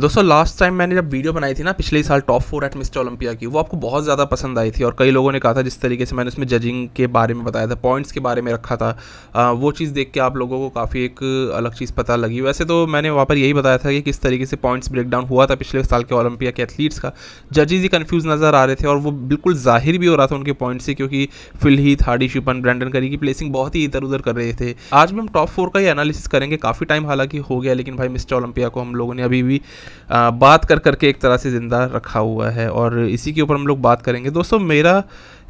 दोस्तों last time मैंने जब वीडियो बनाई थी ना पिछले साल top four at Mister Olympia की वो आपको बहुत ज़्यादा पसंद आई थी और कई लोगों ने कहा था जिस तरीके से मैंने उसमें जजिंग के बारे में बताया था पॉइंट्स के बारे में रखा था आ, वो चीज़ देख के आप लोगों को काफ़ी एक अलग चीज़ पता लगी वैसे तो मैंने वहाँ पर यही बताया था कि किस तरीके से पॉइंट्स ब्रेकडाउन हुआ था पिछले साल के ओलंपिया के एथलीट्स का जजेज ही कन्फ्यूज़ नज़र आ रहे थे और वो बिल्कुल जाहिर भी हो रहा था उनके पॉइंट्स से क्योंकि फिल ही थाडी शिपन ब्रैंडन करी की प्लेसिंग बहुत ही इधर उधर कर रहे थे आज भी हम टॉप फोर का ही एनालिसिस करेंगे काफ़ी टाइम हालांकि हो गया लेकिन भाई मिस्टर ओलंपिया को हम लोगों ने अभी भी आ, बात कर करके एक तरह से ज़िंदा रखा हुआ है और इसी के ऊपर हम लोग बात करेंगे दोस्तों मेरा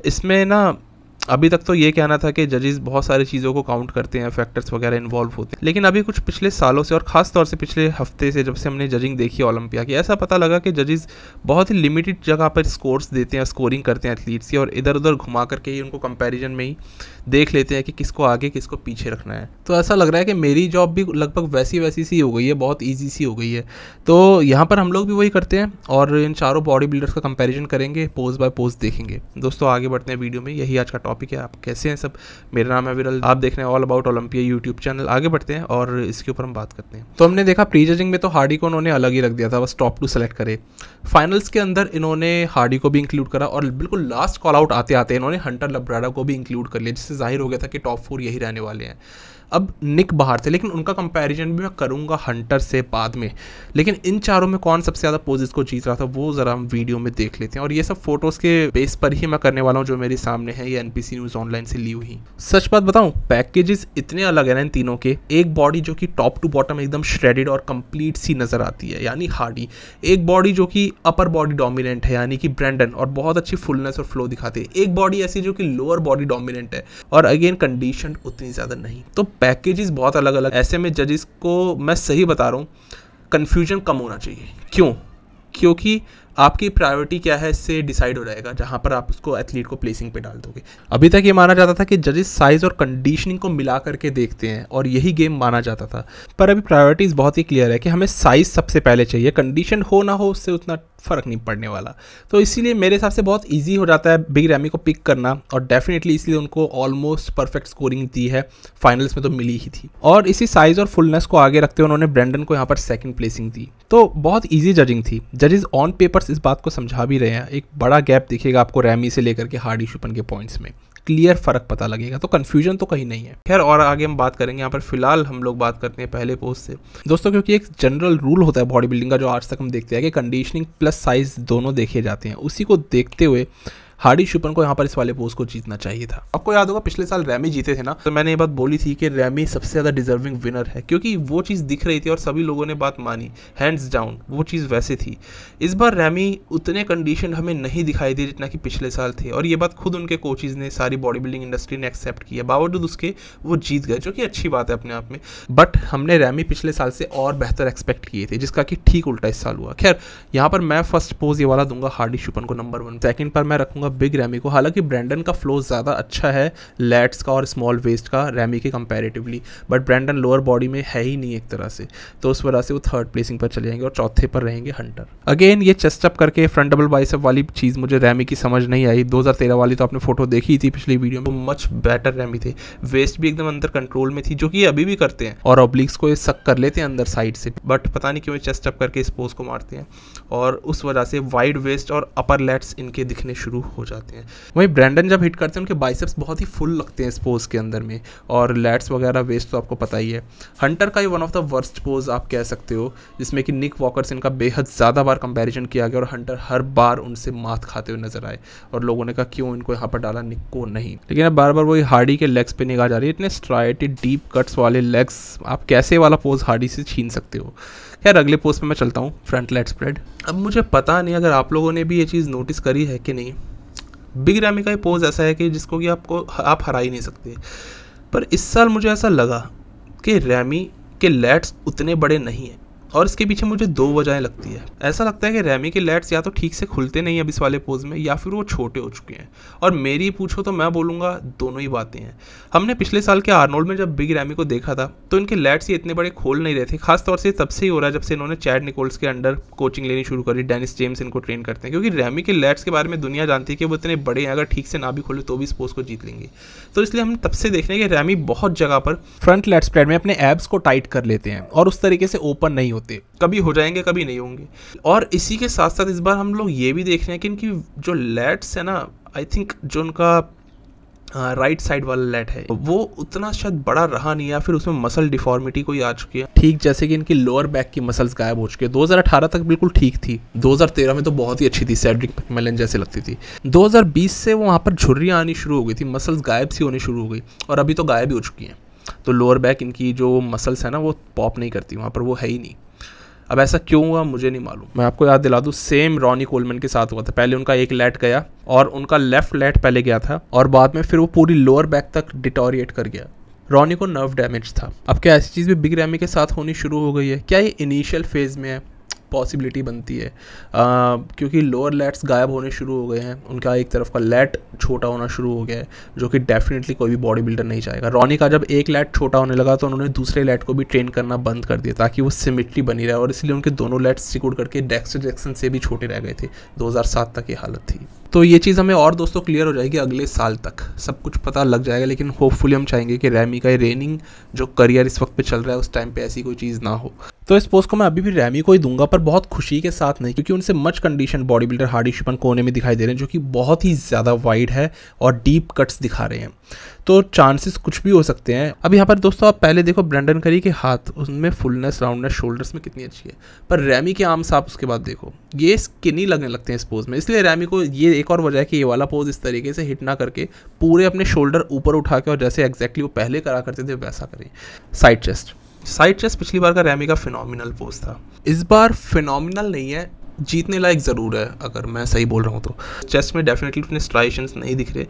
इसमें ना अभी तक तो ये कहना था कि जजेस बहुत सारी चीज़ों को काउंट करते हैं फैक्टर्स वगैरह इन्वॉल्व होते हैं लेकिन अभी कुछ पिछले सालों से और ख़ास तौर से पिछले हफ्ते से जब से हमने जजिंग देखी ओलंपिया की ऐसा पता लगा कि जजेस बहुत ही लिमिटेड जगह पर स्कोर्स देते हैं स्कोरिंग करते हैं एथलीट्स की और इधर उधर घुमा करके ही उनको कंपेरिजन में ही देख लेते हैं कि किसको आगे किसको पीछे रखना है तो ऐसा लग रहा है कि मेरी जॉब भी लगभग वैसी वैसी सी हो गई है बहुत ईजी सी हो गई है तो यहाँ पर हम लोग भी वही करते हैं और इन चारों बॉडी बिल्डर्स का कंपेरिजन करेंगे पोज बाय पोज देखेंगे दोस्तों आगे बढ़ते हैं वीडियो में यही आज का टॉपिक है आप कैसे हैं सब मेरा नाम है विरल आप देख रहे हैं all about Olympia YouTube channel आगे बढ़ते हैं और इसके ऊपर हम बात करते हैं तो हमने देखा प्री जजिंग में तो हार्डी को उन्होंने अलग ही रख दिया था बस टॉप टू सेलेक्ट करे फाइनल्स के अंदर इन्होंने हार्डी को भी इंक्लूड करा और बिल्कुल लास्ट कॉल आउट आते आते इन्होंने हंटर लब्राडा को भी इंक्लूड कर लिया जिससे जाहिर हो गया था कि टॉप फोर यही रहने वाले हैं अब निक बाहर थे लेकिन उनका कंपैरिजन भी मैं करूँगा हंटर से बाद में लेकिन इन चारों में कौन सबसे ज़्यादा पोजेस को जीत रहा था वो ज़रा हम वीडियो में देख लेते हैं और ये सब फोटोज़ के बेस पर ही मैं करने वाला हूँ जो मेरे सामने है ये एन न्यूज़ ऑनलाइन से ली हुई सच बात बताऊँ पैकेजेस इतने अलग हैं ना इन तीनों के एक बॉडी जो कि टॉप टू बॉटम एकदम श्रेडिड और कंप्लीट सी नज़र आती है यानी हार्डी एक बॉडी जो कि अपर बॉडी डोमिनेंट है यानी कि ब्रेंडन और बहुत अच्छी फुलनेस और फ्लो दिखाती है एक बॉडी ऐसी जो कि लोअर बॉडी डोमिनेंट है और अगेन कंडीशन उतनी ज़्यादा नहीं तो पैकेजेस बहुत अलग अलग ऐसे में जजेस को मैं सही बता रहा हूँ कन्फ्यूजन कम होना चाहिए क्यों क्योंकि आपकी प्रायोरिटी क्या है इससे डिसाइड हो जाएगा जहाँ पर आप उसको एथलीट को प्लेसिंग पे डाल दोगे अभी तक ये माना जाता था कि जजेस साइज़ और कंडीशनिंग को मिला करके देखते हैं और यही गेम माना जाता था पर अभी प्रायोरिटीज़ बहुत ही क्लियर है कि हमें साइज़ सबसे पहले चाहिए कंडीशन हो ना हो उससे उतना फ़र्क नहीं पड़ने वाला तो इसीलिए मेरे हिसाब से बहुत ईजी हो जाता है बिग रैमी को पिक करना और डेफिनेटली इसलिए उनको ऑलमोस्ट परफेक्ट स्कोरिंग दी है फाइनल्स में तो मिली ही थी और इसी साइज़ और फुलनेस को आगे रखते हुए उन्होंने ब्रेंडन को यहाँ पर सेकेंड प्लेसिंग दी तो बहुत ईजी जजिंग थी जजेज ऑन पेपर एक्सपर्ट्स इस बात को समझा भी रहे हैं एक बड़ा गैप दिखेगा आपको रैमी से लेकर के हार्डी शुपन के पॉइंट्स में क्लियर फर्क पता लगेगा तो कन्फ्यूजन तो कहीं नहीं है खैर और आगे हम बात करेंगे यहाँ पर फिलहाल हम लोग बात करते हैं पहले पोस्ट से दोस्तों क्योंकि एक जनरल रूल होता है बॉडी बिल्डिंग का जो आज तक हम देखते हैं कि कंडीशनिंग प्लस साइज दोनों देखे जाते हैं उसी को देखते हुए हार्डी शुपन को यहाँ पर इस वाले पोस्ट को जीतना चाहिए था आपको याद होगा पिछले साल रैमी जीते थे ना तो मैंने ये बात बोली थी कि रैमी सबसे ज़्यादा डिजर्विंग विनर है क्योंकि वो चीज़ दिख रही थी और सभी लोगों ने बात मानी हैंड्स डाउन वो चीज़ वैसे थी इस बार रैमी उतने कंडीशन हमें नहीं दिखाई दी जितना कि पिछले साल थे और ये बात खुद उनके कोचिज ने सारी बॉडी बिल्डिंग इंडस्ट्री ने एक्सेप्ट किया बावजूद उसके वो जीत गए जो कि अच्छी बात है अपने आप में बट हमने रैमी पिछले साल से और बेहतर एक्सपेक्ट किए थे जिसका कि ठीक उल्टा इस साल हुआ खैर यहाँ पर मैं फर्स्ट पोज ये वाला दूंगा हार्डी शुपन को नंबर वन सेकंड पर मैं रखूंगा कहूँगा बिग रैमी को हालांकि ब्रैंडन का फ्लो ज़्यादा अच्छा है लेट्स का और स्मॉल वेस्ट का रैमी के comparatively but Brandon lower body में है ही नहीं एक तरह से तो उस वजह से वो थर्ड प्लेसिंग पर चले जाएंगे और चौथे पर रहेंगे हंटर अगेन ये चेस्टअप करके फ्रंट डबल बाइसअप वाली चीज़ मुझे रैमी की समझ नहीं आई दो वाली तो आपने फोटो देखी थी पिछली वीडियो में मच बेटर रैमी थे वेस्ट भी एकदम अंदर कंट्रोल में थी जो कि अभी भी करते हैं और ऑब्लिक्स को ये सक कर लेते हैं अंदर साइड से बट पता नहीं क्यों चेस्टअप करके इस पोज को मारते हैं और उस वजह से वाइड वेस्ट और अपर लेट्स इनके दिखने शुरू हो जाते हैं वहीं ब्रैंडन जब हिट करते हैं उनके बाइसेप्स बहुत ही फुल लगते हैं इस पोज के अंदर में और लैट्स वगैरह वेस्ट तो आपको पता ही है हंटर का ही one of the worst pose आप कह सकते हो जिसमें कि निक वॉकर से इनका बेहद ज़्यादा बार कंपेरिजन किया गया और हंटर हर बार उनसे मात खाते हुए नजर आए और लोगों ने कहा क्यों इनको यहाँ पर डाला निक को नहीं लेकिन अब बार बार वही हार्डी के लेग्स पर निगाह जा रही है इतने स्ट्राइट डीप कट्स वाले लेग्स आप कैसे वाला पोज हार्डी से छीन सकते हो खैर अगले पोस्ट पे मैं चलता हूँ फ्रंट लेट स्प्रेड अब मुझे पता नहीं अगर आप लोगों ने भी ये चीज़ नोटिस करी है कि नहीं बिग रैमी का ये पोज ऐसा है कि जिसको कि आपको आप हरा ही नहीं सकते पर इस साल मुझे ऐसा लगा कि रैमी के लैट्स उतने बड़े नहीं हैं और इसके पीछे मुझे दो वजहें लगती है ऐसा लगता है कि रैमी के लेट्स या तो ठीक से खुलते नहीं अब इस वाले पोज में या फिर वो छोटे हो चुके हैं और मेरी पूछो तो मैं बोलूँगा दोनों ही बातें हैं हमने पिछले साल के आर्नोल्ड में जब बिग रैमी को देखा था तो इनके लेट्स ये इतने बड़े खोल नहीं रहे थे खासतौर से तब से ही हो रहा है जब से इन्होंने चैड निकोल्स के अंडर कोचिंग लेनी शुरू करी डेनिस जेम्स इनको ट्रेन करते हैं क्योंकि रैमी के लेट्स के बारे में दुनिया जानती है कि वो इतने बड़े हैं अगर ठीक से ना भी खोले तो भी इस पोज को जीत लेंगे तो इसलिए हम तब से देख रहे हैं कि रैमी बहुत जगह पर फ्रंट लेट्स प्लेट में अपने एब्स को टाइट कर लेते हैं और उस तरीके से ओपन नहीं होते होते कभी हो जाएंगे कभी नहीं होंगे और इसी के साथ साथ इस बार हम लोग ये भी देख रहे हैं कि इनकी जो लेट्स है ना आई थिंक जो उनका राइट साइड वाला लेट है वो उतना शायद बड़ा रहा नहीं या फिर उसमें मसल डिफॉर्मिटी कोई आ चुकी है ठीक जैसे कि इनकी लोअर बैक की मसल्स गायब हो चुकी है 2018 तक बिल्कुल ठीक थी 2013 में तो बहुत ही अच्छी थी सैड्रिक मेलन जैसे लगती थी 2020 से वहाँ पर झुर्रियाँ आनी शुरू हो गई थी मसल्स गायब सी होनी शुरू हो गई और अभी तो गायब ही हो चुकी हैं तो लोअर बैक इनकी जो मसल्स है ना वो पॉप नहीं करती वहाँ पर वो है ही नहीं अब ऐसा क्यों हुआ मुझे नहीं मालूम मैं आपको याद दिला दूँ सेम रॉनी कोलमैन के साथ हुआ था पहले उनका एक लेट गया और उनका लेफ्ट लेट पहले गया था और बाद में फिर वो पूरी लोअर बैक तक डिटोरिएट कर गया रॉनी को नर्व डैमेज था अब क्या ऐसी चीज़ भी बिग रैमी के साथ होनी शुरू हो गई है क्या ये इनिशियल फेज में है पॉसिबिलिटी बनती है आ, क्योंकि लोअर लेट्स गायब होने शुरू हो गए हैं उनका एक तरफ का लेट छोटा होना शुरू हो गया है जो कि डेफिनेटली कोई भी बॉडी बिल्डर नहीं चाहेगा रॉनी का जब एक लेट छोटा होने लगा तो उन्होंने दूसरे लेट को भी ट्रेन करना बंद कर दिया ताकि वो सिमिटली बनी रहे और इसलिए उनके दोनों लेट्स सिकुड़ करके डेक्स्टर जैक्सन से भी छोटे रह गए थे दो तक ये हालत थी तो ये चीज़ हमें और दोस्तों क्लियर हो जाएगी अगले साल तक सब कुछ पता लग जाएगा लेकिन होपफुली हम चाहेंगे कि रैमी का रेनिंग जो करियर इस वक्त पे चल रहा है उस टाइम पे ऐसी कोई चीज़ ना हो तो इस पोस्ट को मैं अभी भी रैमी को ही दूंगा पर बहुत खुशी के साथ नहीं क्योंकि उनसे much condition body builder Hadi Choopan कोने में दिखाई दे रहे हैं जो कि बहुत ही ज़्यादा वाइड है और डीप कट्स दिखा रहे हैं तो चांसेस कुछ भी हो सकते हैं अब यहाँ पर दोस्तों आप पहले देखो ब्रेंडन करी के हाथ उसमें फुलनेस राउंडनेस शोल्डर्स में कितनी अच्छी है पर रैमी के आर्म्स आप उसके बाद देखो ये स्किनी लगने लगते हैं इस पोज़ में इसलिए रैमी को ये एक और वजह है कि ये वाला पोज़ इस तरीके से हिट ना करके पूरे अपने शोल्डर ऊपर उठा के और जैसे एग्जैक्टली वो पहले करा करते थे वैसा करें साइड चेस्ट साइड चेस पिछली बार का रैमी का फिनोमिनल पोज था इस बार फिनोमिनल नहीं है जीतने लायक ज़रूर है अगर मैं सही बोल रहा हूँ तो चेस्ट में डेफिनेटली उतने स्ट्राइशंस नहीं दिख रहे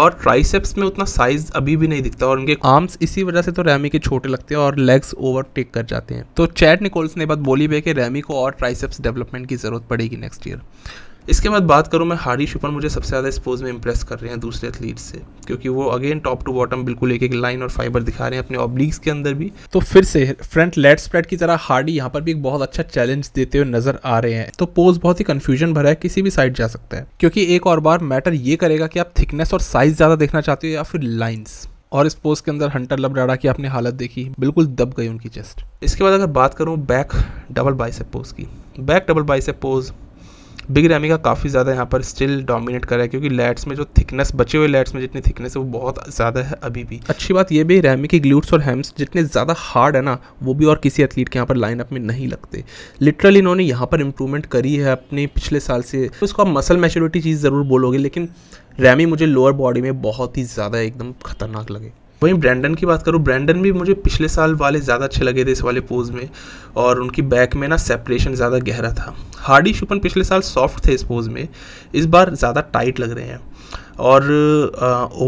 और ट्राइसेप्स में उतना साइज अभी भी नहीं दिखता और उनके आर्म्स इसी वजह से तो रैमी के छोटे लगते हैं और लेग्स ओवरटेक कर जाते हैं तो चैट निकोल्स ने बात बोली भी है कि रैमी को और ट्राइसेप्स डेवलपमेंट की ज़रूरत पड़ेगी नेक्स्ट ईयर इसके बाद बात करूँ मैं हार्डी शुपर मुझे सबसे ज़्यादा इस पोज में इंप्रेस कर रहे हैं दूसरे एथलीट से क्योंकि वो अगेन टॉप टू बॉटम बिल्कुल एक एक लाइन और फाइबर दिखा रहे हैं अपने ऑब्लिक्स के अंदर भी तो फिर से फ्रंट लेट स्प्रेड की तरह हार्डी यहाँ पर भी एक बहुत अच्छा चैलेंज देते हुए नजर आ रहे हैं तो पोज बहुत ही कन्फ्यूजन भरा है किसी भी साइड जा सकता है क्योंकि एक और बार मैटर ये करेगा कि आप थिकनेस और साइज ज़्यादा देखना चाहते हो या फिर लाइन्स और इस पोज के अंदर हंटर लबराडा की आपने हालत देखी बिल्कुल दब गई उनकी चेस्ट इसके बाद अगर बात करूँ बैक डबल बाइसेप पोज की back double bicep pose big Ramy का काफ़ी ज़्यादा यहाँ पर स्टिल डोमिनेट कर रहा है क्योंकि लैट्स में जो थिकनेस बचे हुए लैट्स में जितनी थिकनेस है वो बहुत ज़्यादा है अभी भी अच्छी बात यह भी रैमी के ग्लूट्स और हैम्स जितने ज़्यादा हार्ड है ना वो भी और किसी एथलीट के यहाँ पर लाइनअप में नहीं लगते लिटरली इन्होंने यहाँ पर इंप्रूवमेंट करी है अपने पिछले साल से तो इसको आप मसल मेच्योरिटी चीज़ ज़रूर बोलोगे लेकिन रैमी मुझे लोअर बॉडी में बहुत ही ज़्यादा एकदम खतरनाक लगे वहीं ब्रैंडन की बात करूँ ब्रैंडन भी मुझे पिछले साल वाले ज़्यादा अच्छे लगे थे इस वाले पोज में और उनकी बैक में ना सेपरेशन ज़्यादा गहरा था हार्डी शुपन पिछले साल सॉफ्ट थे इस पोज में इस बार ज़्यादा टाइट लग रहे हैं और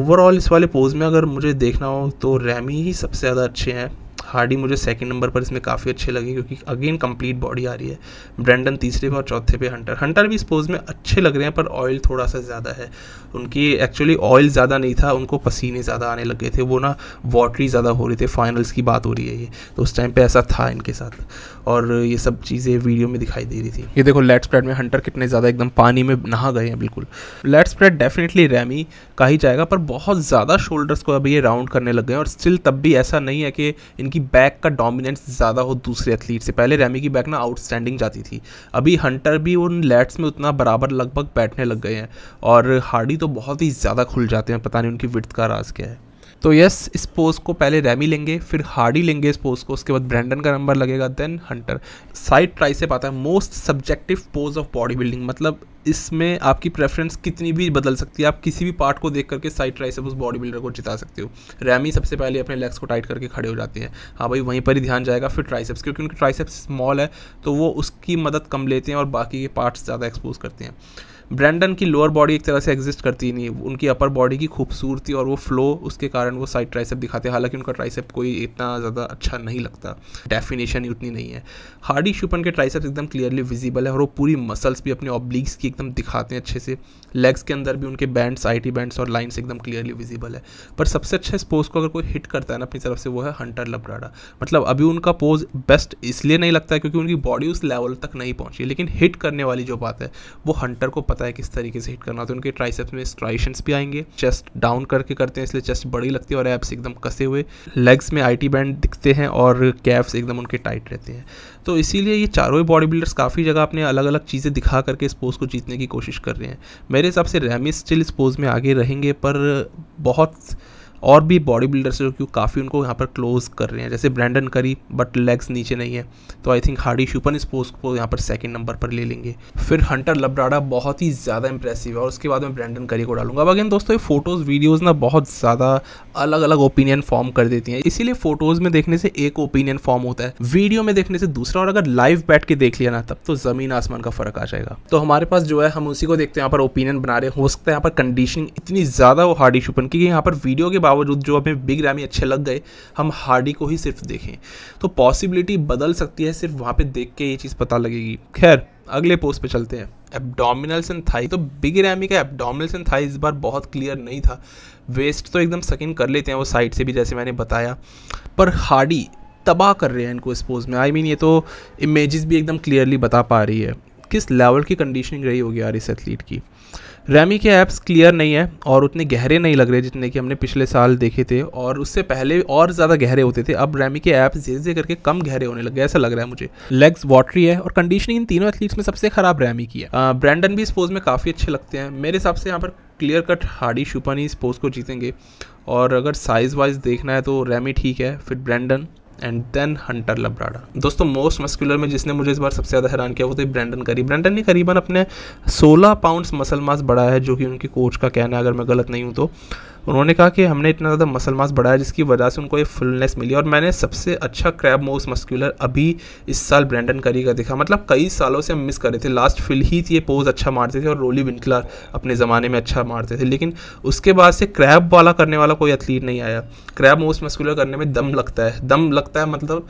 ओवरऑल इस वाले पोज में अगर मुझे देखना हो तो रैमी ही सबसे ज़्यादा अच्छे हैं हार्डी मुझे सेकंड नंबर पर इसमें काफ़ी अच्छे लगे क्योंकि अगेन कंप्लीट बॉडी आ रही है ब्रैंडन तीसरे पे और चौथे पे हंटर हंटर भी इस पोज में अच्छे लग रहे हैं पर ऑयल थोड़ा सा ज़्यादा है उनकी एक्चुअली ऑयल ज़्यादा नहीं था उनको पसीने ज़्यादा आने लग थे वो ना वाटरी ज़्यादा हो रहे थे फाइनल्स की बात हो रही है ये तो उस टाइम पर ऐसा था इनके साथ और ये सब चीज़ें वीडियो में दिखाई दे रही थी ये देखो लेट स्प्रेड में हंटर कितने ज़्यादा एकदम पानी में नहा गए हैं बिल्कुल लेट स्प्रेड डेफिनेटली रैमी का ही जाएगा पर बहुत ज़्यादा शोल्डर्स को अभी ये राउंड करने लग गए और स्टिल तब भी ऐसा नहीं है कि इनकी बैक का डोमिनेंस ज़्यादा हो दूसरे एथलीट से पहले रैमी की बैक ना आउटस्टैंडिंग जाती थी अभी हंटर भी उन लेट्स में उतना बराबर लगभग बैठने लग गए हैं और हार्डी तो बहुत ही ज़्यादा खुल जाते हैं पता नहीं उनकी विर्थ का राज क्या है तो यस इस पोस्ट को पहले रेमी लेंगे फिर हार्डी लेंगे इस पोस्ट को उसके बाद ब्रैंडन का नंबर लगेगा देन हंटर साइड ट्राई से पाता है most subjective pose of body building मतलब इसमें आपकी प्रेफरेंस कितनी भी बदल सकती है आप किसी भी पार्ट को देख करके साइड ट्राई से उस बॉडी बिल्डर को जिता सकते हो रैमी सबसे पहले अपने लेग्स को टाइट करके खड़े हो जाते हैं हाँ भाई वहीं पर ही ध्यान जाएगा फिर ट्राइसेप्स क्योंकि उनकी ट्राइसेप्स स्मॉल है तो वो उसकी मदद कम लेते हैं और बाकी के पार्ट्स ज़्यादा एक्सपोज करते हैं ब्रैंडन की लोअर बॉडी एक तरह से एग्जिस्ट करती नहीं है उनकी अपर बॉडी की खूबसूरती और वो फ्लो उसके कारण वो साइड ट्राइसेप दिखाते हैं हालांकि उनका ट्राइसेप कोई इतना ज़्यादा अच्छा नहीं लगता डेफिनेशन ही उतनी नहीं है हार्डी शुपन के ट्राइसेप एकदम क्लियरली विजिबल है और वो पूरी मसल्स भी अपने ऑब्लिक्स की एकदम दिखाते हैं अच्छे से लेग्स के अंदर भी उनके बैंड्स आई बैंड्स और लाइन्स एकदम क्लियरली विजिबल है पर सबसे अच्छा इस पोज को अगर कोई हिट करता है ना अपनी तरफ से वो है हंटर लबराडा मतलब अभी उनका पोज बेस्ट इसलिए नहीं लगता है क्योंकि उनकी बॉडी उस लेवल तक नहीं पहुँची लेकिन हिट करने वाली जो बात है वो हंटर को पता आता है किस तरीके से हिट करना होता है उनके ट्राइसेप्स में स्ट्राइशंस भी आएंगे चेस्ट डाउन करके करते हैं इसलिए चेस्ट बड़ी लगती है और एप्स एकदम कसे हुए लेग्स में आई बैंड दिखते हैं और कैप्स एकदम उनके टाइट रहते हैं तो इसीलिए ये चारों ही बॉडी बिल्डर्स काफ़ी जगह अपने अलग अलग चीज़ें दिखा करके इस पोज़ को जीतने की कोशिश कर रहे हैं मेरे हिसाब से रैमी स्टिल इस पोज़ में आगे रहेंगे पर बहुत और भी बॉडी बिल्डर्स जो कि काफ़ी उनको यहाँ पर क्लोज कर रहे हैं जैसे ब्रैंडन करी बट लेग्स नीचे नहीं है तो आई थिंक हार्डी शुपन इस पोस्ट को यहाँ पर सेकंड नंबर पर ले लेंगे फिर हंटर लबराडा बहुत ही ज़्यादा इंप्रेसिव है और उसके बाद मैं ब्रैंडन करी को डालूंगा अब अगेन दोस्तों ये फोटोज़ वीडियोज़ ना बहुत ज़्यादा अलग अलग ओपिनियन फॉर्म कर देती हैं इसीलिए फोटोज़ में देखने से एक ओपिनियन फॉर्म होता है वीडियो में देखने से दूसरा और अगर लाइव बैठ के देख लिया ना तब तो ज़मीन आसमान का फ़र्क आ जाएगा तो हमारे पास जो है हम उसी को देखते हैं यहाँ पर ओपिनियन बना रहे हो सकता है यहाँ पर कंडीशनिंग इतनी ज़्यादा हो हार्डी शुपन की यहाँ पर वीडियो के बाद बावजूद जो हमें बिग रैमी अच्छे लग गए हम हार्डी को ही सिर्फ देखें तो पॉसिबिलिटी बदल सकती है सिर्फ वहाँ पर देख के ये चीज़ पता लगेगी खैर अगले पोस्ट पे चलते हैं एबडोमिनल्स एंड थाई तो बिग रैमी का एबडोमिनल्स एंड थाई इस बार बहुत क्लियर नहीं था वेस्ट तो एकदम सकिन कर लेते हैं वो साइड से भी जैसे मैंने बताया पर हार्डी तबाह कर रहे हैं इनको इस पोज में आई I मीन mean, ये तो इमेजेस भी एकदम क्लियरली बता पा रही है किस लेवल की कंडीशनिंग रही होगी यार इस एथलीट की रैमी के ऐप्स क्लियर नहीं है और उतने गहरे नहीं लग रहे जितने कि हमने पिछले साल देखे थे और उससे पहले और ज़्यादा गहरे होते थे अब रैमी के ऐप्स धीरे धीरे करके कम गहरे होने लगे ऐसा लग रहा है मुझे लेग्स वाटरी है और कंडीशनिंग इन तीनों एथलीट्स में सबसे खराब रैमी की है ब्रैंडन भी इस पोज में काफ़ी अच्छे लगते हैं मेरे हिसाब से यहाँ पर क्लियर कट हार्डी शुपानी इस पोज को जीतेंगे और अगर साइज़ वाइज देखना है तो रैमी ठीक है फिर Brandon and then Hunter Labrada दोस्तों मोस्ट मस्कुलर में जिसने मुझे इस बार सबसे ज़्यादा हैरान किया वो थे तो ब्रैंडन करी ब्रैंडन ने करीबन अपने सोलह पाउंड्स मसल मास बढ़ाया है जो कि उनके कोच का कहना है अगर मैं गलत नहीं हूँ तो उन्होंने कहा कि हमने इतना ज़्यादा मसल मास बढ़ाया जिसकी वजह से उनको ये फुलनेस मिली और मैंने सबसे अच्छा क्रैब मोस मस्कुलर अभी इस साल ब्रैंडन करी का देखा मतलब कई सालों से हम मिस कर रहे थे लास्ट फिल ही ये पोज अच्छा मारते थे और रोली विंकलर अपने ज़माने में अच्छा मारते थे लेकिन उसके बाद से क्रैब वाला करने वाला कोई एथलीट नहीं आया क्रैब मोस मस्कुलर करने में दम लगता है दम लगता है मतलब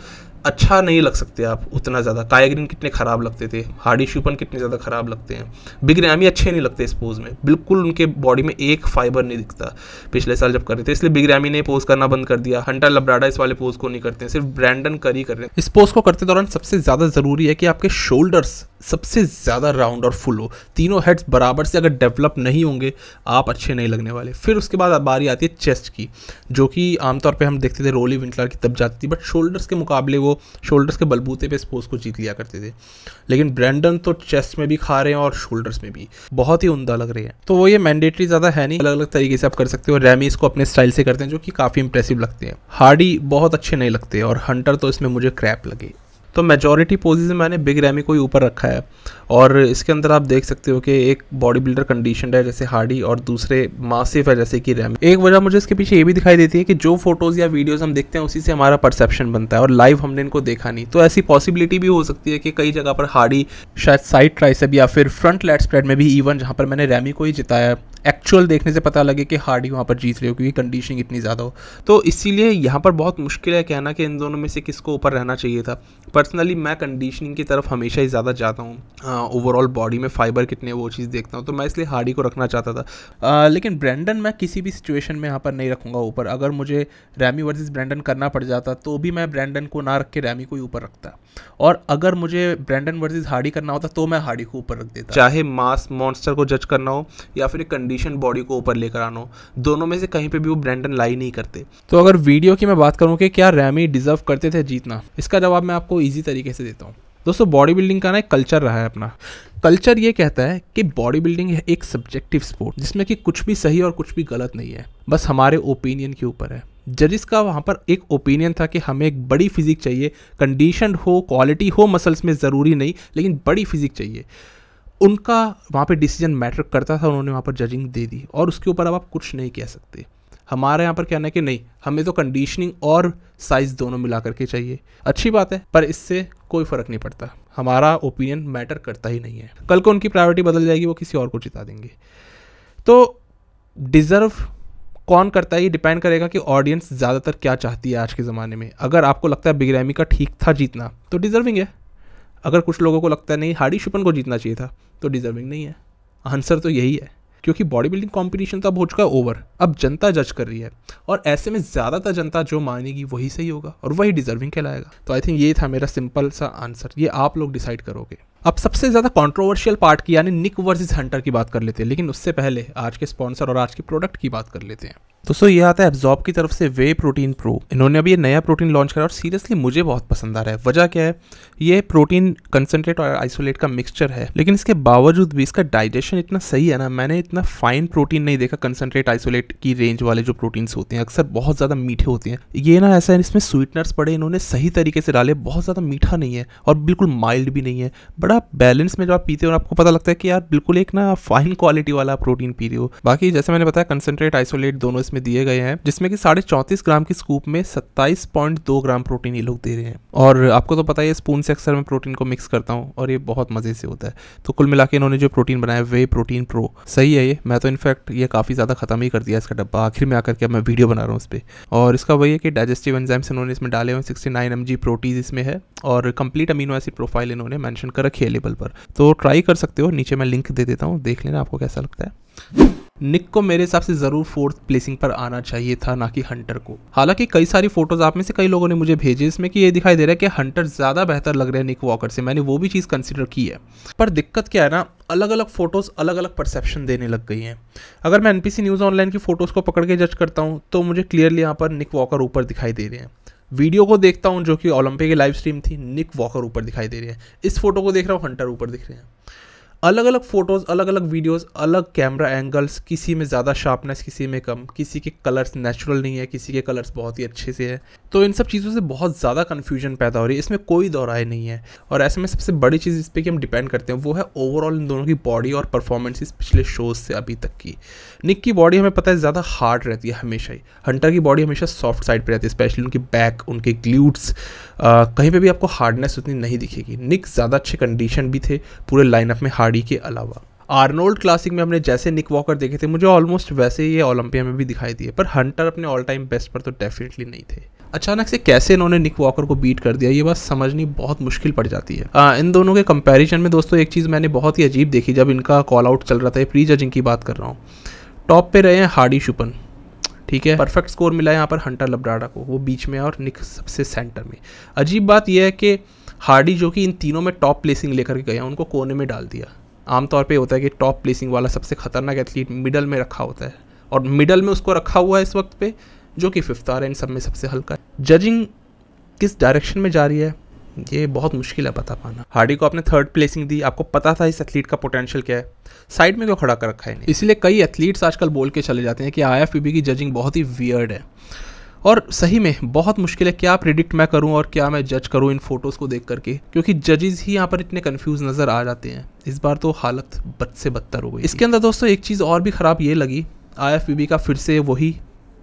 अच्छा नहीं लग सकते आप उतना ज़्यादा कायाग्रीन कितने ख़राब लगते थे हार्डी शूपन कितने ज़्यादा ख़राब लगते हैं बिग रैमी अच्छे नहीं लगते इस पोज में बिल्कुल उनके बॉडी में एक फाइबर नहीं दिखता पिछले साल जब कर रहे थे इसलिए बिग रैमी ने पोज करना बंद कर दिया हंटर लब्राडा इस वाले पोज को नहीं करते सिर्फ ब्रैंडन करी कर रहे हैं इस पोज को करते दौरान सबसे ज़्यादा ज़रूरी है कि आपके शोल्डर्स सबसे ज़्यादा राउंड और फुल हो तीनों हेड्स बराबर से अगर डेवलप नहीं होंगे आप अच्छे नहीं लगने वाले फिर उसके बाद बारी आती है चेस्ट की जो कि आमतौर पर हम देखते थे रोली विंटलर की तब जाती थी बट शोल्डर्स के मुकाबले वो वो शोल्डर्स के बलबूते पे स्पोर्स को जीत लिया करते थे लेकिन ब्रैंडन तो चेस्ट में भी खा रहे हैं और शोल्डर्स में भी बहुत ही उमदा लग रहे हैं तो वो ये मैंडेटरी ज़्यादा है नहीं अलग अलग तरीके से आप कर सकते हो रैमी इसको अपने स्टाइल से करते हैं जो कि काफ़ी इंप्रेसिव लगते हैं हार्डी बहुत अच्छे नहीं लगते और हंटर तो इसमें मुझे क्रैप लगे तो मेजोरिटी पोजेज मैंने बिग रैमी को ही ऊपर रखा है और इसके अंदर आप देख सकते हो कि एक बॉडी बिल्डर कंडीशन है जैसे हार्डी और दूसरे मासिफ है जैसे कि रैम एक वजह मुझे इसके पीछे ये भी दिखाई देती है कि जो फोटोज़ या वीडियोज़ हम देखते हैं उसी से हमारा परसेप्शन बनता है और लाइव हमने इनको देखा नहीं तो ऐसी पॉसिबिलिटी भी हो सकती है कि कई जगह पर हार्डी शायद साइड ट्राइसेप या फिर फ्रंट लेट स्प्रेड में भी इवन जहाँ पर मैंने रैमी को ही जिताया एक्चुअल देखने से पता लगे कि हार्डी वहाँ पर जीत रहे हो क्योंकि कंडीशनिंग इतनी ज़्यादा हो तो इसीलिए यहाँ पर बहुत मुश्किल है कहना कि इन दोनों में से किसको ऊपर रहना चाहिए था पर्सनली मैं कंडीशनिंग की तरफ हमेशा ही ज़्यादा जाता हूँ हाँ, ओवरऑल बॉडी में फाइबर कितने वो चीज़ देखता हूँ तो मैं इसलिए हार्डी को रखना चाहता था आ, लेकिन ब्रैंडन मैं किसी भी सिचुएशन में यहाँ पर नहीं रखूँगा ऊपर अगर मुझे रैमी वर्सेस ब्रैंडन करना पड़ जाता तो भी मैं ब्रैंडन को ना रख के रैमी को ही ऊपर रखता और अगर मुझे ब्रैंडन वर्सेस हार्डी करना होता तो मैं हार्डी को ऊपर रख देता चाहे मास मॉन्स्टर को जज करना हो या फिर कंडीशन बॉडी को ऊपर लेकर आना हो दोनों में से कहीं पर भी वो ब्रैंडन लाई नहीं करते तो अगर वीडियो की मैं बात करूँ कि क्या रैमी डिजर्व करते थे जीतना इसका जवाब मैं आपको ईजी तरीके से देता हूँ दोस्तों बॉडी बिल्डिंग का ना एक कल्चर रहा है अपना कल्चर ये कहता है कि बॉडी बिल्डिंग है एक सब्जेक्टिव स्पोर्ट जिसमें कि कुछ भी सही और कुछ भी गलत नहीं है बस हमारे ओपिनियन के ऊपर है जजिस का वहाँ पर एक ओपिनियन था कि हमें एक बड़ी फिजिक चाहिए कंडीशन हो क्वालिटी हो मसल्स में ज़रूरी नहीं लेकिन बड़ी फिजिक चाहिए उनका वहाँ पे डिसीजन मैटर करता था उन्होंने वहाँ पर जजिंग दे दी और उसके ऊपर अब आप कुछ नहीं कह सकते हमारे यहाँ पर कहना है कि नहीं हमें तो कंडीशनिंग और साइज़ दोनों मिला करके चाहिए अच्छी बात है पर इससे कोई फ़र्क नहीं पड़ता हमारा ओपिनियन मैटर करता ही नहीं है कल को उनकी प्रायोरिटी बदल जाएगी वो किसी और को जिता देंगे तो डिज़र्व कौन करता है ये डिपेंड करेगा कि ऑडियंस ज़्यादातर क्या चाहती है आज के ज़माने में अगर आपको लगता है बिग्रैमी का ठीक था जीतना तो डिज़र्विंग है अगर कुछ लोगों को लगता है नहीं हाड़ी शुपन को जीतना चाहिए था तो डिज़र्विंग नहीं है आंसर तो यही है क्योंकि बॉडी बिल्डिंग कॉम्पिटिशन तो अब हो चुका है ओवर अब जनता जज कर रही है और ऐसे में ज़्यादातर जनता जो मानेगी वही सही होगा और वही डिजर्विंग कहलाएगा तो आई थिंक ये था मेरा सिंपल सा आंसर ये आप लोग डिसाइड करोगे अब सबसे ज़्यादा कॉन्ट्रोवर्शियल पार्ट की यानी निक वर्सेस हंटर की बात कर लेते हैं लेकिन उससे पहले आज के स्पॉन्सर और आज के प्रोडक्ट की बात कर लेते हैं दोस्तों ये आता है एब्जॉर्ब की तरफ से वे प्रोटीन प्रो इन्होंने अभी ये नया प्रोटीन लॉन्च करा और सीरियसली मुझे बहुत पसंद आ रहा है वजह क्या है ये प्रोटीन कंसनट्रेट और आइसोलेट का मिक्सचर है लेकिन इसके बावजूद भी इसका डाइजेशन इतना सही है ना मैंने इतना फाइन प्रोटीन नहीं देखा कंसनट्रेट आइसोलेट की रेंज वाले जो प्रोटीन्स होते हैं अक्सर बहुत ज़्यादा मीठे होते हैं ये ना ऐसा है इसमें स्वीटनर्स पड़े इन्होंने सही तरीके से डाले बहुत ज़्यादा मीठा नहीं है और बिल्कुल माइल्ड भी नहीं है बड़ा बैलेंस में जब आप पीते हो आपको पता लगता है कि यार बिल्कुल एक ना फाइन क्वालिटी वाला प्रोटीन पी रहे हो बाकी जैसे मैंने बताया कंसनट्रेट आइसोलेट दोनों इसमें दिए गए हैं जिसमें कि साढ़े चौंतीस ग्राम की स्कूप में सत्ताईस पॉइंट दो ग्राम प्रोटीन ये लोग दे रहे हैं और आपको तो पता ही है स्पून से अक्सर मैं प्रोटीन को मिक्स करता हूँ और ये बहुत मज़े से होता है तो कुल मिला के इन्होंने जो प्रोटीन बनाया वे प्रोटीन प्रो सही है ये मैं तो इनफैक्ट ये काफ़ी ज़्यादा ख़त्म ही कर दिया इसका डब्बा आखिर में आकर के अब मैं वीडियो बना रहा हूँ उस पर और इसका वही है कि डाइजेस्टिव एंजाइम्स इन्होंने इसमें डाले हुए sixty nine M G protease इसमें है और कंप्लीट अमीनो एसिड प्रोफाइल इन्होंने मैंशन कर रखी है लेबल पर तो ट्राई कर सकते हो नीचे मैं लिंक दे देता हूँ देख लेना आपको कैसा लगता है निक को मेरे हिसाब से ज़रूर फोर्थ प्लेसिंग पर आना चाहिए था ना कि हंटर को हालांकि कई सारी फोटोज आप में से कई लोगों ने मुझे भेजे इसमें कि ये दिखाई दे रहा है कि हंटर ज़्यादा बेहतर लग रहे हैं निक वॉकर से मैंने वो भी चीज़ कंसिडर की है पर दिक्कत क्या है ना अलग अलग फ़ोटोज़ अलग अलग परसेप्शन देने लग गई हैं अगर मैं एनपीसी न्यूज़ ऑनलाइन की फ़ोटोज़ को पकड़ के जज करता हूँ तो मुझे क्लियरली यहाँ पर निक वॉकर ऊपर दिखाई दे रहे हैं वीडियो को देखता हूँ जो कि ओलंपिक की लाइव स्ट्रीम थी निक वॉकर ऊपर दिखाई दे रहे हैं इस फोटो को देख रहा हूँ हंटर ऊपर दिख रहे हैं अलग अलग फ़ोटोज़ अलग अलग वीडियोस अलग कैमरा एंगल्स किसी में ज़्यादा शार्पनेस किसी में कम किसी के कलर्स नेचुरल नहीं है किसी के कलर्स बहुत ही अच्छे से हैं तो इन सब चीज़ों से बहुत ज़्यादा कन्फ्यूजन पैदा हो रही है इसमें कोई दोहराए नहीं है और ऐसे में सबसे बड़ी चीज़ इस पर कि हम डिपेंड करते हैं वो है ओवरऑल इन दोनों की बॉडी और परफॉर्मेंसेस पिछले शोज से अभी तक की निक की बॉडी हमें पता है ज़्यादा हार्ड रहती है हमेशा ही हंटर की बॉडी हमेशा सॉफ्ट साइड पर रहती है स्पेशली उनकी बैक उनके ग्लूट्स कहीं पर भी आपको हार्डनेस उतनी नहीं दिखेगी निक ज़्यादा अच्छे कंडीशन भी थे पूरे लाइनअप में हार्डी के अलावा आर्नोल्ड क्लासिक में हमने जैसे निक वॉकर देखे थे मुझे ऑलमोस्ट वैसे ही ये ओलंपिया में भी दिखाई दिए पर हंटर अपने ऑल टाइम बेस्ट पर तो डेफिनेटली नहीं थे अचानक से कैसे इन्होंने निक वॉकर को बीट कर दिया ये बात समझनी बहुत मुश्किल पड़ जाती है आ, इन दोनों के कंपैरिजन में दोस्तों एक चीज़ मैंने बहुत ही अजीब देखी जब इनका कॉल आउट चल रहा था प्री जजिंग की बात कर रहा हूँ टॉप पे रहे हैं हार्डी शुपन ठीक है परफेक्ट स्कोर मिला यहाँ पर हंटर लबडाडा को वो बीच में और निक सबसे सेंटर में अजीब बात यह है कि हार्डी जो कि इन तीनों में टॉप प्लेसिंग लेकर के गया उनको कोने में डाल दिया आमतौर पर होता है कि टॉप प्लेसिंग वाला सबसे खतरनाक एथलीट मिडल में रखा होता है और मिडल में उसको रखा हुआ है इस वक्त पे जो कि फिफ्थ आ रहा है इन सब में सबसे हल्का जजिंग किस डायरेक्शन में जा रही है ये बहुत मुश्किल है बता पाना हार्डी को आपने थर्ड प्लेसिंग दी आपको पता था इस एथलीट का पोटेंशियल क्या है साइड में क्यों तो खड़ा कर रखा है इसलिए कई एथलीट्स आजकल बोल के चले जाते हैं कि आई की जजिंग बहुत ही वियर्ड है और सही में बहुत मुश्किल है क्या प्रिडिक्ट मैं करूं और क्या मैं जज करूं इन फोटोज़ को देख करके क्योंकि जजेस ही यहाँ पर इतने कंफ्यूज नज़र आ जाते हैं इस बार तो हालत बद से बदतर हो गई इसके अंदर दोस्तों एक चीज़ और भी ख़राब ये लगी आई का फिर से वही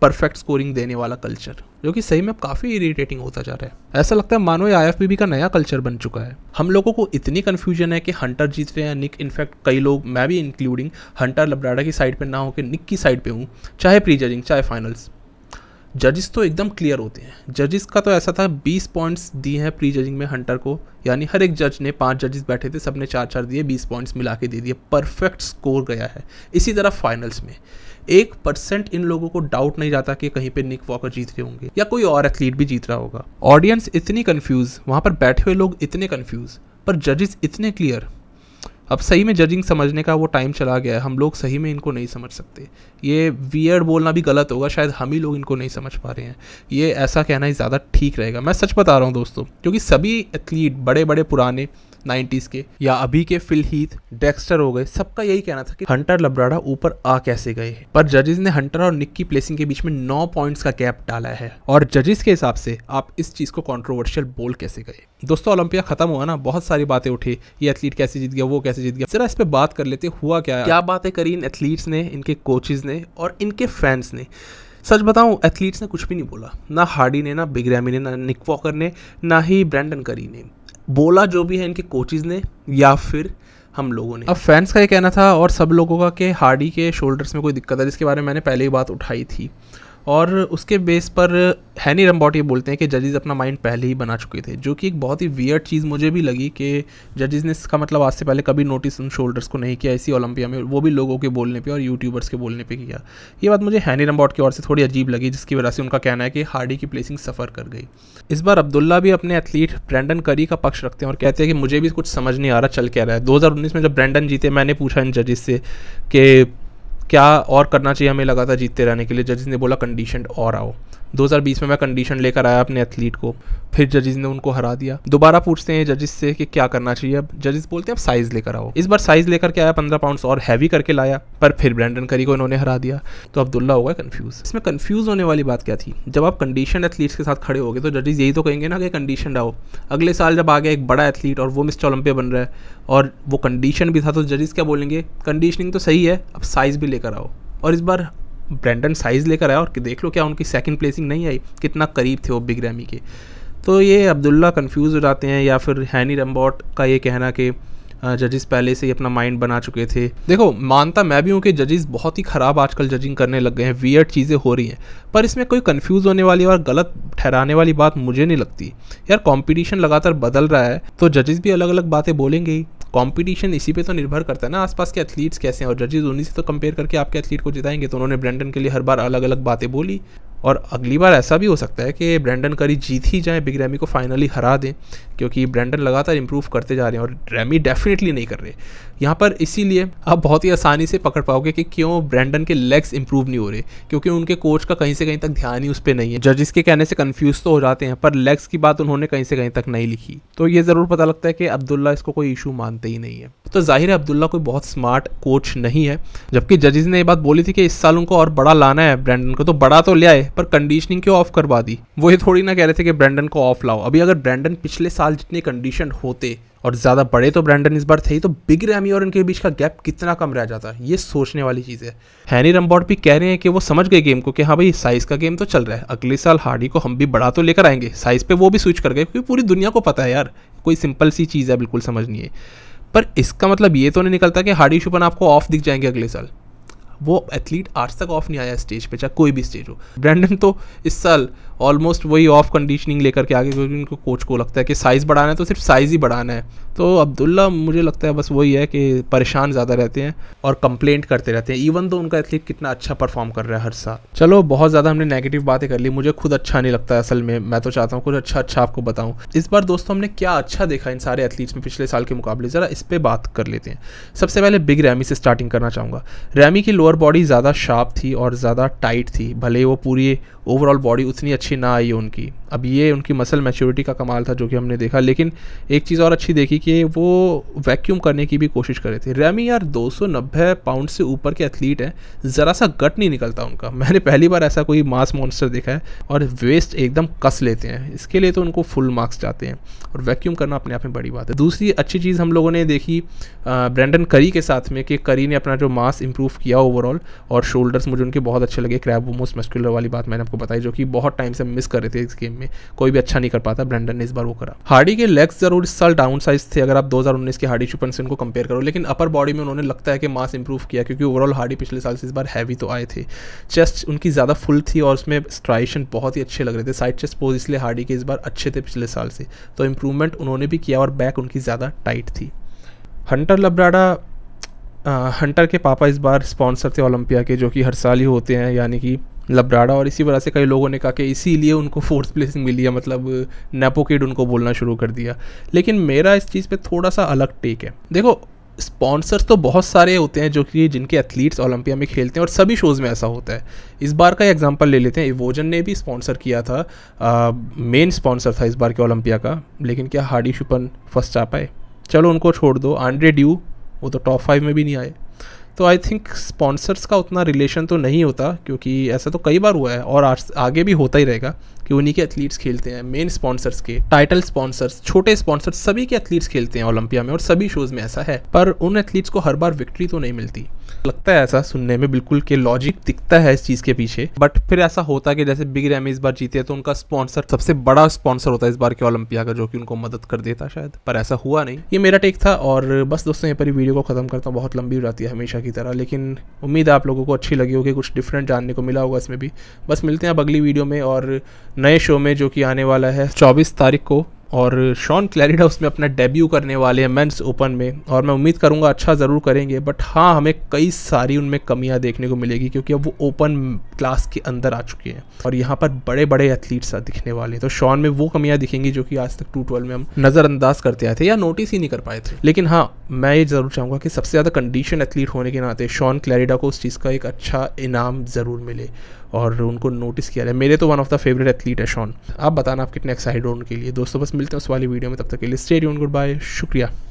परफेक्ट स्कोरिंग देने वाला कल्चर जो कि सही में अब काफ़ी इरिटेटिंग होता जा रहा है ऐसा लगता है मानो ये आई का नया कल्चर बन चुका है हम लोगों को इतनी कन्फ्यूजन है कि हंटर जीत रहे हैं निक इनफैक्ट कई लोग मैं भी इंक्लूडिंग हंटर लबराडा की साइड पर ना होकर निक की साइड पर हूँ चाहे प्री जजिंग चाहे फाइनल्स जजेस तो एकदम क्लियर होते हैं जजेस का तो ऐसा था 20 पॉइंट्स दिए हैं प्री जजिंग में हंटर को यानी हर एक जज ने पांच जजेस बैठे थे सबने चार चार दिए 20 पॉइंट्स मिला के दे दिए परफेक्ट स्कोर गया है इसी तरह फाइनल्स में एक परसेंट इन लोगों को डाउट नहीं जाता कि कहीं पे निक वॉकर जीत रहे होंगे या कोई और एथलीट भी जीत रहा होगा ऑडियंस इतनी कन्फ्यूज वहाँ पर बैठे हुए लोग इतने कन्फ्यूज पर जजेस इतने क्लियर अब सही में जजिंग समझने का वो टाइम चला गया है हम लोग सही में इनको नहीं समझ सकते ये वियर्ड बोलना भी गलत होगा शायद हम ही लोग इनको नहीं समझ पा रहे हैं ये ऐसा कहना ही ज़्यादा ठीक रहेगा मैं सच बता रहा हूँ दोस्तों क्योंकि सभी एथलीट बड़े बड़े पुराने नाइन्टीज़ के या अभी के फिल हीथ डेक्स्टर हो गए सबका यही कहना था कि हंटर लबराडा ऊपर आ कैसे गए पर जजेस ने हंटर और निक की प्लेसिंग के बीच में नौ पॉइंट्स का गैप डाला है और जजेस के हिसाब से आप इस चीज़ को कॉन्ट्रोवर्शियल बोल कैसे गए दोस्तों ओलंपिया खत्म हुआ ना बहुत सारी बातें उठी ये एथलीट कैसे जीत गया वो कैसे जीत गया जरा इस पर बात कर लेते हुआ क्या क्या बातें करी इन एथलीट्स ने इनके कोचेज ने और इनके फैंस ने सच बताऊं एथलीट्स ने कुछ भी नहीं बोला ना हार्डी ने ना बिग्रामी ने ना निक वॉकर ने ना ही ब्रैंडन करी ने बोला जो भी है इनके कोचिज़ ने या फिर हम लोगों ने अब फैंस का ये कहना था और सब लोगों का कि हार्डी के शोल्डर्स में कोई दिक्कत है जिसके बारे में मैंने पहले ही बात उठाई थी और उसके बेस पर हैनी रम्बॉट ये बोलते हैं कि जजेस अपना माइंड पहले ही बना चुके थे जो कि एक बहुत ही वियर्ड चीज़ मुझे भी लगी कि जजेस ने इसका मतलब आज से पहले कभी नोटिस उन शोल्डर्स को नहीं किया इसी ओलंपिया में वो भी लोगों के बोलने पे और यूट्यूबर्स के बोलने पे किया ये बात मुझे हैनी रम्बॉट की ओर से थोड़ी अजीब लगी जिसकी वजह से उनका कहना है कि हार्डी की प्लेसिंग सफ़र कर गई इस बार अब्दुल्ला भी अपने एथलीट ब्रैंडन करी का पक्ष रखते हैं और कहते हैं कि मुझे भी कुछ समझ नहीं आ रहा चल क्या रहा है दो में जब ब्रैंडन जीते मैंने पूछा इन जजेस से कि क्या और करना चाहिए हमें लगातार जीतते रहने के लिए जजेस ने बोला कंडीशन और आओ 2020 में मैं कंडीशन लेकर आया अपने एथलीट को फिर जजेस ने उनको हरा दिया दोबारा पूछते हैं जजेस से कि क्या करना चाहिए अब जजेस बोलते हैं अब साइज़ लेकर आओ इस बार साइज़ लेकर के आया पंद्रह पाउंड्स और हैवी करके लाया पर फिर ब्रैंडन करी को इन्होंने हरा दिया तो अब्दुल्ला होगा कन्फ्यूज़ इसमें कन्फ्यूज़ होने वाली बात क्या थी जब आप कंडीशन एथलीट्स के साथ खड़े हो गए तो जजेस यही तो कहेंगे ना कि कंडीशन आओ अगले साल जब आ गया एक बड़ा एथलीट और वो मिस्टर ओलंपिया बन रहा है और वो कंडीशन भी था तो जजेस क्या बोलेंगे कंडीशनिंग तो सही है अब साइज़ भी लेकर आओ और इस बार ब्रेंडन साइज़ लेकर आया और देख लो क्या उनकी सेकंड प्लेसिंग नहीं आई कितना करीब थे वो बिग रैमी के तो ये अब्दुल्ला कंफ्यूज हो जाते हैं या फिर हैनी रम्बॉट का ये कहना कि जजेस पहले से ही अपना माइंड बना चुके थे देखो मानता मैं भी हूँ कि जजेस बहुत ही ख़राब आजकल जजिंग करने लग गए हैं वियर्ड चीज़ें हो रही हैं पर इसमें कोई कन्फ्यूज़ होने वाली और गलत ठहराने वाली बात मुझे नहीं लगती यार कंपटीशन लगातार बदल रहा है तो जजेस भी अलग अलग बातें बोलेंगे ही कॉम्पिटिशन इसी पे तो निर्भर करता है ना आसपास के एथलीट्स कैसे हैं और जजेज उन्हीं से तो कंपेयर करके आपके एथलीट को जिताएंगे तो उन्होंने ब्रेंडन के लिए हर बार अलग अलग बातें बोली और अगली बार ऐसा भी हो सकता है कि ब्रैंडन करी जीत ही जाए बिग रैमी को फाइनली हरा दें क्योंकि ब्रैंडन लगातार इंप्रूव करते जा रहे हैं और रैमी डेफिनेटली नहीं कर रहे यहाँ पर इसीलिए आप बहुत ही आसानी से पकड़ पाओगे कि क्यों ब्रैंडन के लेग्स इंप्रूव नहीं हो रहे क्योंकि उनके कोच का कहीं से कहीं तक ध्यान ही उस पर नहीं है जजिस के कहने से कन्फ्यूज तो हो जाते हैं पर लेग्स की बात उन्होंने कहीं से कहीं तक नहीं लिखी तो ये ज़रूर पता लगता है कि अब्दुल्ला इसको कोई इशू मानते ही नहीं है तो जाहिर है अब्दुल्ला कोई बहुत स्मार्ट कोच नहीं है जबकि जजिस ने ये बात बोली थी कि इस साल उनको और बड़ा लाना है ब्रैंडन को तो बड़ा तो ले आए पर कंडीशनिंग क्यों ऑफ करवा दी वो ये थोड़ी ना कह रहे थे कि ब्रैंडन को ऑफ लाओ अभी अगर ब्रैंडन पिछले साल जितने कंडीशन होते और ज़्यादा बड़े तो ब्रैंडन इस बार थे ही तो बिग रैमी और इनके बीच का गैप कितना कम रह जाता ये सोचने वाली चीज़ है हैनी रम्बॉट भी कह रहे हैं कि वो समझ गए गेम को कि हाँ भाई साइज़ का गेम तो चल रहा है अगले साल हार्डी को हम भी बड़ा तो लेकर आएंगे साइज़ पे वो भी स्विच कर गए क्योंकि पूरी दुनिया को पता है यार कोई सिंपल सी चीज़ है बिल्कुल समझ नहीं है पर इसका मतलब ये तो नहीं निकलता कि हार्डी शुपन आपको ऑफ दिख जाएंगे अगले साल वो एथलीट आज तक ऑफ नहीं आया स्टेज पे चाहे कोई भी स्टेज हो ब्रैंडन तो इस साल ऑलमोस्ट वही ऑफ कंडीशनिंग लेकर के आगे क्योंकि उनको कोच को लगता है कि साइज़ बढ़ाना है तो सिर्फ साइज़ ही बढ़ाना है तो अब्दुल्ला मुझे लगता है बस वही है कि परेशान ज़्यादा रहते हैं और कंप्लेंट करते रहते हैं इवन तो उनका एथलीट कितना अच्छा परफॉर्म कर रहा है हर साल चलो बहुत ज़्यादा हमने नेगेटिव बातें कर ली मुझे खुद अच्छा नहीं लगता है असल में मैं तो चाहता हूँ कुछ अच्छा अच्छा आपको बताऊँ इस बार दोस्तों हमने क्या अच्छा देखा इन सारे एथलीट्स में पिछले साल के मुकाबले ज़रा इस पर बात कर लेते हैं सबसे पहले बिग रैमी से स्टार्टिंग करना चाहूँगा रैमी की लो लोअर बॉडी ज़्यादा शार्प थी और ज़्यादा टाइट थी भले वो पूरी ओवरऑल बॉडी उतनी अच्छी ना आई उनकी अब ये उनकी मसल मैच्योरिटी का कमाल था जो कि हमने देखा लेकिन एक चीज़ और अच्छी देखी कि वो वैक्यूम करने की भी कोशिश कर रहे थे रैमी यार 290 पाउंड से ऊपर के एथलीट हैं ज़रा सा गट नहीं निकलता उनका मैंने पहली बार ऐसा कोई मास मॉन्स्टर देखा है और वेस्ट एकदम कस लेते हैं इसके लिए तो उनको फुल मार्क्स जाते हैं और वैक्यूम करना अपने आप में बड़ी बात है दूसरी अच्छी चीज़ हम लोगों ने देखी ब्रेंडन करी के साथ में कि करी ने अपना जो मास इंप्रूव किया ओवरऑल और शोल्डर्स मुझे उनके बहुत अच्छे लगे क्रैब मोस्ट मस्कुलर वाली बात मैंने आपको बताई जो कि बहुत टाइम से मिस कर रहे थे इस गेम में कोई भी अच्छा नहीं कर पाता ब्रेंडन ने इस बार वो करा हार्डी के लेग्स जरूर इस साल डाउन साइज थे अगर आप 2019 के हार्डी चुपन से उनको कंपेयर करो लेकिन अपर बॉडी में उन्होंने लगता है कि मास इंप्रूव किया क्योंकि ओवरऑल हार्डी पिछले साल से इस बार हैवी तो आए थे चेस्ट उनकी ज़्यादा फुल थी और उसमें स्ट्राइशन बहुत ही अच्छे लग रहे थे साइड चेस्ट पोज इसलिए हार्डी के इस बार अच्छे थे पिछले साल से तो इंप्रूवमेंट उन्होंने भी किया और बैक उनकी ज़्यादा टाइट थी हंटर लब्राडा हंटर के पापा इस बार स्पॉन्सर थे ओलंपिया के जो कि हर साल ही होते हैं यानी कि लब्राडा और इसी वजह से कई लोगों ने कहा कि इसीलिए उनको फोर्थ प्लेसिंग मिली है मतलब नेपोकिड उनको बोलना शुरू कर दिया लेकिन मेरा इस चीज़ पे थोड़ा सा अलग टेक है देखो स्पॉन्सर्स तो बहुत सारे होते हैं जो कि जिनके एथलीट्स ओलंपिया में खेलते हैं और सभी शोज़ में ऐसा होता है इस बार का एग्जांपल ले लेते हैं इवोजन ने भी स्पॉन्सर किया था मेन स्पॉन्सर था इस बार के ओलंपिया का लेकिन क्या हार्डी शुपन फर्स्ट आ पाए चलो उनको छोड़ दो आंड्रे ड्यू वो तो टॉप फाइव में भी नहीं आए तो आई थिंक स्पॉन्सर्स का उतना रिलेशन तो नहीं होता क्योंकि ऐसा तो कई बार हुआ है और आगे भी होता ही रहेगा कि उन्हीं के एथलीट्स खेलते हैं मेन स्पॉन्सर्स के टाइटल स्पॉन्सर्स छोटे स्पॉन्सर्स सभी के एथलीट्स खेलते हैं ओलंपिया में और सभी शोज में ऐसा है पर उन एथलीट्स को हर बार विक्ट्री तो नहीं मिलती लगता है ऐसा सुनने में बिल्कुल के लॉजिक दिखता है इस चीज़ के पीछे बट फिर ऐसा होता है कि जैसे बिग रैमी इस बार जीते तो उनका स्पॉन्सर सबसे बड़ा स्पॉन्सर होता है इस बार के ओलंपिया का जो कि उनको मदद कर देता शायद पर ऐसा हुआ नहीं ये मेरा टेक था और बस दोस्तों यहाँ पर वीडियो को ख़त्म करता हूँ बहुत लंबी हो जाती है हमेशा की तरह लेकिन उम्मीद है आप लोगों को अच्छी लगी होगी कुछ डिफरेंट जानने को मिला होगा इसमें भी बस मिलते हैं अब अगली वीडियो में और नए शो में जो कि आने वाला है चौबीस तारीख को और शॉन क्लैरिडा उसमें अपना डेब्यू करने वाले हैं मेंस ओपन में और मैं उम्मीद करूंगा अच्छा ज़रूर करेंगे बट हाँ हमें कई सारी उनमें कमियां देखने को मिलेगी क्योंकि अब वो ओपन क्लास के अंदर आ चुके हैं और यहाँ पर बड़े बड़े एथलीट्स दिखने वाले हैं तो शॉन में वो कमियाँ दिखेंगी जो कि आज तक टू ट्वेल्व में हम नज़रअंदाज करते आए थे या नोटिस ही नहीं कर पाए थे लेकिन हाँ मैं ये ज़रूर चाहूँगा कि सबसे ज़्यादा कंडीशन एथलीट होने के नाते शॉन क्लैरिडा को उस चीज़ का एक अच्छा इनाम ज़रूर मिले और उनको नोटिस किया जाए मेरे तो one of the favourite athlete है शॉन आप बताना आप कितने एक्साइटेड हो उनके लिए दोस्तों बस मिलते हैं उस वाली वीडियो में तब तक के लिए स्टेडियम गुड बाय शुक्रिया